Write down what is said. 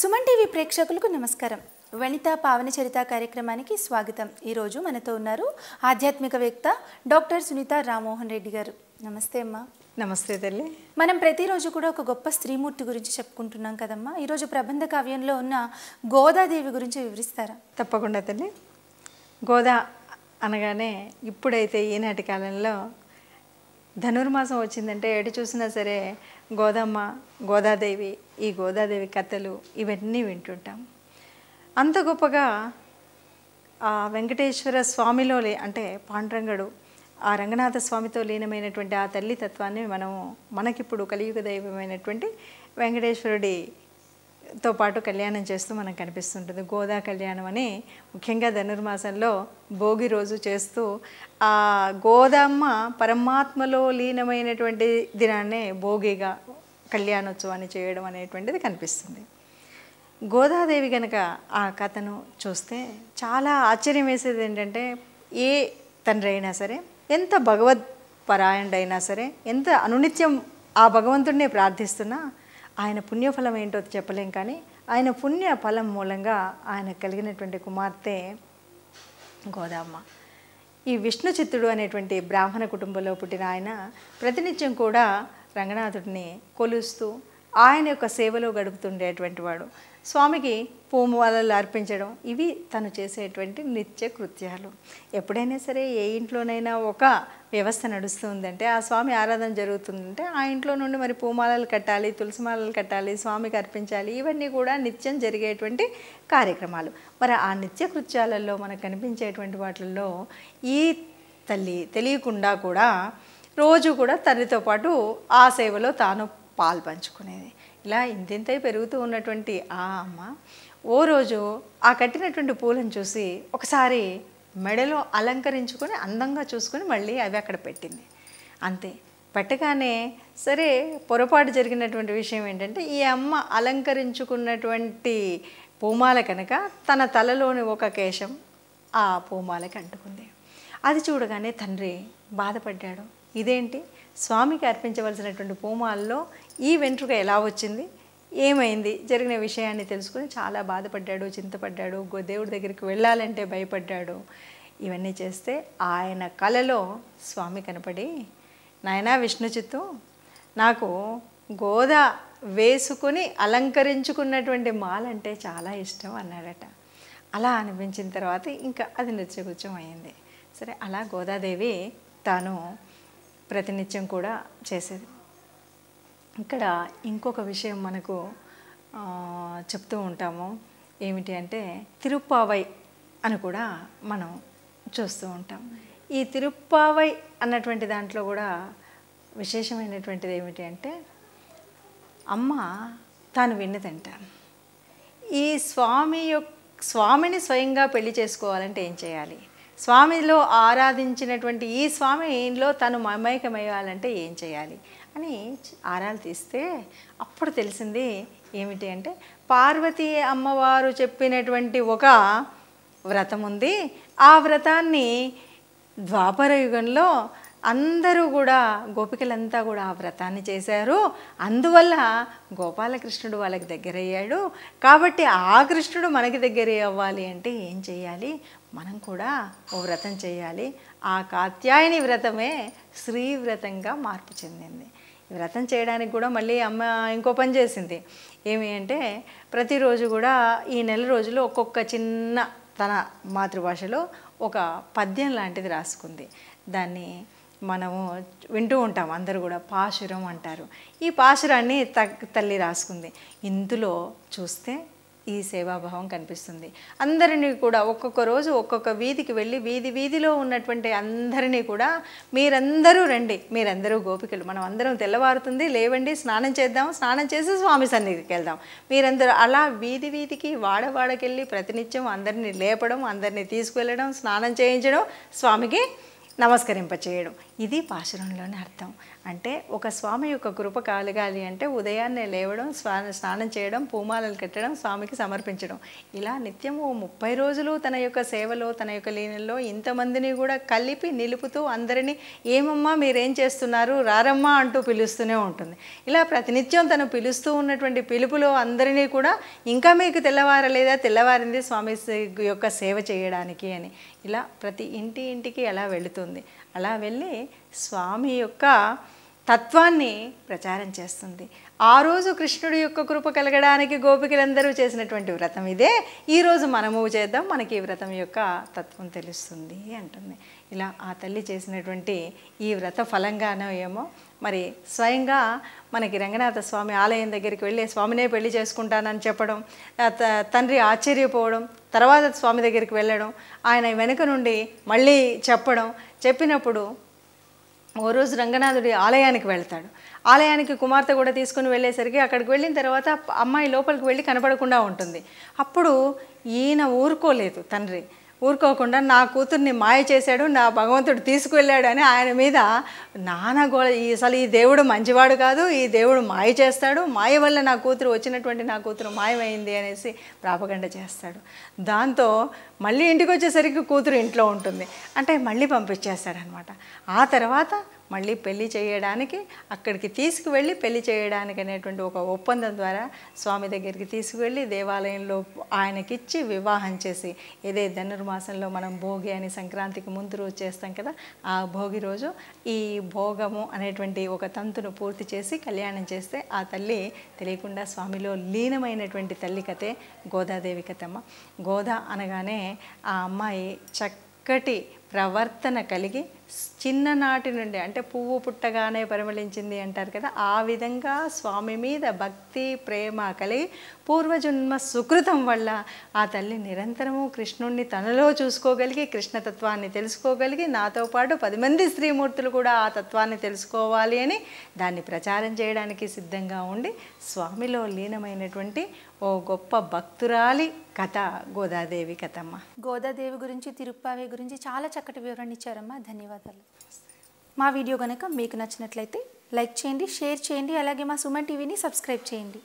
Suman TV ప్రేక్షకులకు నమస్కారం వనిత పావన చరిత కార్యక్రమానికి స్వాగతం ఈరోజు మనతో ఉన్నారు ఆధ్యాత్మికవేత్త డాక్టర్ సునీత రామ్మోహన్ రెడ్డి గారు నమస్తే అమ్మా నమస్తే తల్లి మనం ప్రతిరోజు కూడా ఒక గొప్ప స్త్రీమూర్తి గురించి చెప్పుకుంటున్నాం కదమ్మా ఈరోజు ప్రబంధ కావ్యంలో ఉన్న గోదాదేవి గురించి వివరిస్తారా తప్పకుండా తల్లి గోదా అనగానే ఇప్పుడైతే ఈనాటి కాలంలో ధనుర్మాసం వచ్చిందంటే ఎటు చూసినా సరే గోదమ్మ గోదాదేవి ఈ గోదాదేవి కథలు ఇవన్నీ వింటుంటాం అంత గొప్పగా ఆ వెంకటేశ్వర స్వామిలో లే అంటే పాండ్రంగడు ఆ రంగనాథ స్వామితో లీనమైనటువంటి ఆ తల్లి తత్వాన్ని మనము మనకిప్పుడు కలియుగ దైవమైనటువంటి వెంకటేశ్వరుడి తో పాటు కళ్యాణం చేస్తూ మనకు కనిపిస్తుంటుంది గోదా కళ్యాణం అని ముఖ్యంగా ధనుర్మాసంలో భోగి రోజు చేస్తూ ఆ గోదామ్మ పరమాత్మలో లీనమైనటువంటి దినాన్నే భోగిగా కళ్యాణోత్సవాన్ని చేయడం అనేటువంటిది కనిపిస్తుంది గోదాదేవి కనుక ఆ కథను చూస్తే చాలా ఆశ్చర్యం వేసేది ఏంటంటే ఏ తండ్రి అయినా సరే ఎంత భగవత్ పరాయణుడైనా సరే ఎంత అనునిత్యం ఆ భగవంతుడినే ప్రార్థిస్తున్నా ఆయన పుణ్యఫలం ఏంటో చెప్పలేం కానీ ఆయన పుణ్య ఫలం మూలంగా ఆయన కలిగినటువంటి కుమార్తె గోదామ్మ ఈ విష్ణు చిత్తుడు అనేటువంటి బ్రాహ్మణ కుటుంబంలో పుట్టిన ఆయన ప్రతినిత్యం కూడా రంగనాథుడిని కొలుస్తూ ఆయన యొక్క సేవలో గడుపుతుండేటువంటి వాడు స్వామికి పూమువాలలు అర్పించడం ఇవి తను చేసేటువంటి నిత్య కృత్యాలు ఎప్పుడైనా సరే ఏ ఇంట్లోనైనా ఒక వ్యవస్థ నడుస్తుందంటే ఆ స్వామి ఆరాధన జరుగుతుందంటే ఆ ఇంట్లో నుండి మరి పూమాలలు కట్టాలి తులసిమాలలు కట్టాలి స్వామికి అర్పించాలి ఇవన్నీ కూడా నిత్యం జరిగేటువంటి కార్యక్రమాలు మరి ఆ నిత్య కృత్యాలలో మనకు కనిపించేటువంటి వాటిల్లో ఈ తల్లి తెలియకుండా కూడా రోజు కూడా తల్లితో పాటు ఆ సేవలో తాను పాల్పంచుకునేది ఇలా ఇంతెంతై పెరుగుతూ ఉన్నటువంటి ఆ అమ్మ ఓ రోజు ఆ కట్టినటువంటి పూలను చూసి ఒకసారి మెడలో అలంకరించుకొని అందంగా చూసుకొని మళ్ళీ అవి అక్కడ పెట్టింది అంతే పెట్టగానే సరే పొరపాటు జరిగినటువంటి విషయం ఏంటంటే ఈ అమ్మ అలంకరించుకున్నటువంటి పూమాల కనుక తన తలలోని ఒక కేశం ఆ పూమాలకి అంటుకుంది అది చూడగానే తండ్రి బాధపడ్డాడు ఇదేంటి స్వామికి అర్పించవలసినటువంటి పూమాల్లో ఈ వెంట్రుక ఎలా వచ్చింది ఏమైంది జరిగిన విషయాన్ని తెలుసుకుని చాలా బాధపడ్డాడు చింతపడ్డాడు దేవుడి దగ్గరికి వెళ్ళాలంటే భయపడ్డాడు ఇవన్నీ చేస్తే ఆయన కలలో స్వామి కనపడి నాయన విష్ణుచిత్తు నాకు గోద వేసుకుని అలంకరించుకున్నటువంటి మాల్ అంటే చాలా ఇష్టం అన్నాడట అలా అనిపించిన తర్వాత ఇంకా అది నృత్యగుత్యం అయింది సరే అలా గోదాదేవి తాను ప్రతినిత్యం కూడా చేసేది ఇక్కడ ఇంకొక విషయం మనకు చెప్తూ ఉంటాము ఏమిటి అంటే తిరుప్పావై అని కూడా మనం చూస్తూ ఉంటాం ఈ తిరుప్పావై అన్నటువంటి దాంట్లో కూడా విశేషమైనటువంటిది ఏమిటి అంటే అమ్మ తాను విన్నదంట ఈ స్వామి యొక్క స్వామిని స్వయంగా పెళ్లి చేసుకోవాలంటే ఏం చేయాలి స్వామిలో ఆరాధించినటువంటి ఈ స్వామిలో తను మమైకమయ్యాలంటే ఏం చేయాలి అని ఆరాలు తీస్తే అప్పుడు తెలిసింది ఏమిటి అంటే పార్వతీ అమ్మవారు చెప్పినటువంటి ఒక వ్రతం ఉంది ఆ వ్రతాన్ని ద్వాపర యుగంలో అందరూ కూడా గోపికలంతా కూడా ఆ వ్రతాన్ని చేశారు అందువల్ల గోపాలకృష్ణుడు వాళ్ళకి దగ్గరయ్యాడు కాబట్టి ఆ కృష్ణుడు మనకి దగ్గర అవ్వాలి అంటే ఏం చేయాలి మనం కూడా ఓ వ్రతం చేయాలి ఆ కాత్యాయని వ్రతమే శ్రీ వ్రతంగా మార్పు చెందింది వ్రతం చేయడానికి కూడా మళ్ళీ అమ్మ ఇంకో పని చేసింది ఏమి అంటే ప్రతిరోజు కూడా ఈ నెల రోజులు ఒక్కొక్క చిన్న తన మాతృభాషలో ఒక పద్యం లాంటిది రాసుకుంది దాన్ని మనము వింటూ ఉంటాం అందరూ కూడా పాశురం అంటారు ఈ పాశురాన్ని తల్లి రాసుకుంది ఇందులో చూస్తే ఈ సేవాభావం కనిపిస్తుంది అందరినీ కూడా ఒక్కొక్క రోజు ఒక్కొక్క వీధికి వెళ్ళి వీధి వీధిలో ఉన్నటువంటి అందరినీ కూడా మీరందరూ రండి మీరందరూ గోపికలు మనం అందరం తెల్లవారుతుంది లేవండి స్నానం చేద్దాం స్నానం చేసి స్వామి సన్నిధికి వెళ్దాం మీరందరూ అలా వీధి వీధికి వాడవాడకెళ్ళి ప్రతినిత్యం అందరినీ లేపడం అందరినీ తీసుకువెళ్ళడం స్నానం చేయించడం స్వామికి నమస్కరింపచేయడం ఇది పాశురంలోని అర్థం అంటే ఒక స్వామి యొక్క కృప కాలగాలి అంటే ఉదయాన్నే లేవడం స్నానం చేయడం పూమాలలు కట్టడం స్వామికి సమర్పించడం ఇలా నిత్యము ముప్పై రోజులు తన యొక్క సేవలో తన యొక్క లీనల్లో ఇంతమందిని కూడా కలిపి నిలుపుతూ అందరినీ ఏమమ్మా మీరేం చేస్తున్నారు రారమ్మా అంటూ పిలుస్తూనే ఉంటుంది ఇలా ప్రతినిత్యం తను పిలుస్తూ ఉన్నటువంటి పిలుపులో అందరినీ కూడా ఇంకా మీకు తెల్లవారలేదా తెల్లవారింది స్వామి యొక్క సేవ చేయడానికి అని ఇలా ప్రతి ఇంటి ఇంటికి అలా వెళుతుంది అలా వెళ్ళి స్వామి యొక్క తత్వాన్ని ప్రచారం చేస్తుంది ఆ రోజు కృష్ణుడి యొక్క కృప కలగడానికి గోపికలందరూ చేసినటువంటి వ్రతం ఇదే ఈరోజు మనము చేద్దాం మనకి ఈ వ్రతం యొక్క తత్వం తెలుస్తుంది అంటుంది ఇలా ఆ తల్లి చేసినటువంటి ఈ వ్రత ఫలంగానో ఏమో మరి స్వయంగా మనకి రంగనాథ స్వామి ఆలయం దగ్గరికి వెళ్ళి స్వామినే పెళ్లి చేసుకుంటానని చెప్పడం తండ్రి ఆశ్చర్యపోవడం తర్వాత స్వామి దగ్గరికి వెళ్ళడం ఆయన వెనుక నుండి మళ్ళీ చెప్పడం చెప్పినప్పుడు ఓ రోజు రంగనాథుడి ఆలయానికి వెళ్తాడు ఆలయానికి కుమార్తె కూడా తీసుకుని వెళ్ళేసరికి అక్కడికి వెళ్ళిన తర్వాత అమ్మాయి లోపలికి వెళ్ళి కనపడకుండా ఉంటుంది అప్పుడు ఈయన ఊరుకోలేదు తండ్రి ఊరుకోకుండా నా కూతుర్ని మాయ చేశాడు నా భగవంతుడు తీసుకువెళ్ళాడు అని ఆయన మీద నానా ఈ అసలు ఈ దేవుడు మంచివాడు కాదు ఈ దేవుడు మాయ చేస్తాడు మాయ వల్ల నా కూతురు వచ్చినటువంటి నా కూతురు మాయమైంది అనేసి ప్రాపగండ చేస్తాడు దాంతో మళ్ళీ ఇంటికి వచ్చేసరికి కూతురు ఇంట్లో ఉంటుంది అంటే మళ్ళీ పంపించేస్తారనమాట ఆ తర్వాత మళ్ళీ పెళ్లి చేయడానికి అక్కడికి తీసుకువెళ్ళి పెళ్లి చేయడానికి అనేటువంటి ఒక ఒప్పందం ద్వారా స్వామి దగ్గరికి తీసుకువెళ్ళి దేవాలయంలో ఆయనకిచ్చి వివాహం చేసి ఇదే ధనుర్మాసంలో మనం భోగి అని సంక్రాంతికి ముందు రోజు చేస్తాం కదా ఆ భోగి రోజు ఈ భోగము అనేటువంటి ఒక తంతును పూర్తి చేసి కళ్యాణం చేస్తే ఆ తల్లి తెలియకుండా స్వామిలో లీనమైనటువంటి తల్లి కథే గోదాదేవి కథమ్మ గోదా అనగానే ఆ అమ్మాయి చక్కటి ప్రవర్తన కలిగి చిన్ననాటి నుండి అంటే పువ్వు పుట్టగానే పరిమళించింది అంటారు కదా ఆ విధంగా స్వామి మీద భక్తి ప్రేమ కలిగి పూర్వజన్మ సుకృతం వల్ల ఆ తల్లి నిరంతరము కృష్ణుణ్ణి తనలో చూసుకోగలిగి కృష్ణతత్వాన్ని తెలుసుకోగలిగి నాతో పాటు పది మంది స్త్రీమూర్తులు కూడా ఆ తత్వాన్ని తెలుసుకోవాలి అని దాన్ని ప్రచారం చేయడానికి సిద్ధంగా ఉండి స్వామిలో లీనమైనటువంటి ఓ గొప్ప భక్తురాలి కథ గోదాదేవి కథమ్మ గోదాదేవి గురించి తిరుప్పావి గురించి చాలా చక్కటి వివరణ ఇచ్చారమ్మా ధన్యవాదాలు మా వీడియో కనుక మీకు నచ్చినట్లయితే లైక్ చేయండి షేర్ చేయండి అలాగే మా సుమన్ టీవీని సబ్స్క్రైబ్ చేయండి